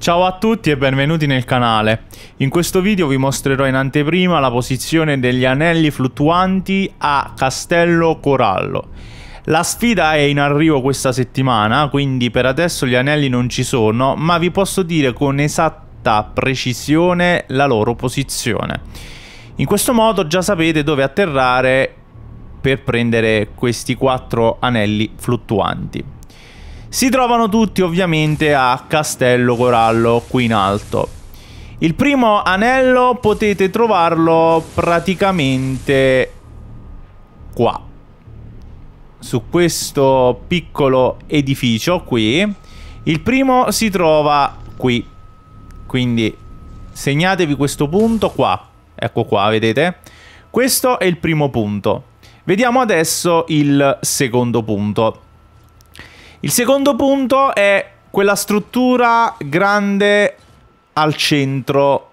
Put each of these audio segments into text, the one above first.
Ciao a tutti e benvenuti nel canale. In questo video vi mostrerò in anteprima la posizione degli anelli fluttuanti a Castello Corallo. La sfida è in arrivo questa settimana, quindi per adesso gli anelli non ci sono, ma vi posso dire con esatta precisione la loro posizione. In questo modo già sapete dove atterrare per prendere questi quattro anelli fluttuanti. Si trovano tutti ovviamente a Castello Corallo qui in alto. Il primo anello potete trovarlo praticamente qua. Su questo piccolo edificio qui. Il primo si trova qui. Quindi segnatevi questo punto qua. Ecco qua, vedete? Questo è il primo punto. Vediamo adesso il secondo punto. Il secondo punto è quella struttura grande al centro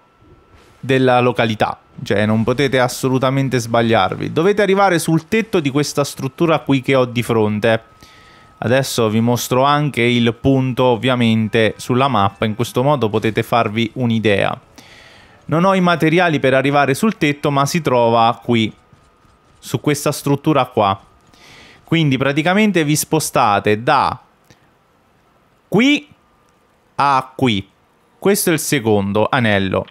della località. Cioè, non potete assolutamente sbagliarvi. Dovete arrivare sul tetto di questa struttura qui che ho di fronte. Adesso vi mostro anche il punto, ovviamente, sulla mappa. In questo modo potete farvi un'idea. Non ho i materiali per arrivare sul tetto, ma si trova qui. Su questa struttura qua. Quindi praticamente vi spostate da qui a qui. Questo è il secondo anello.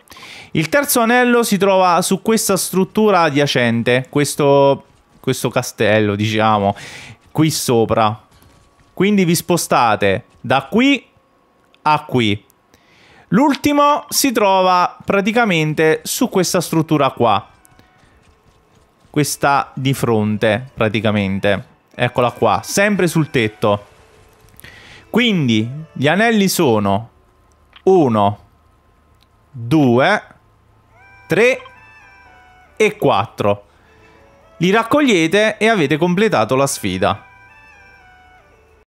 Il terzo anello si trova su questa struttura adiacente, questo, questo castello, diciamo, qui sopra. Quindi vi spostate da qui a qui. L'ultimo si trova praticamente su questa struttura qua. Questa di fronte, praticamente. Eccola qua, sempre sul tetto. Quindi gli anelli sono 1, 2, 3 e 4. Li raccogliete e avete completato la sfida.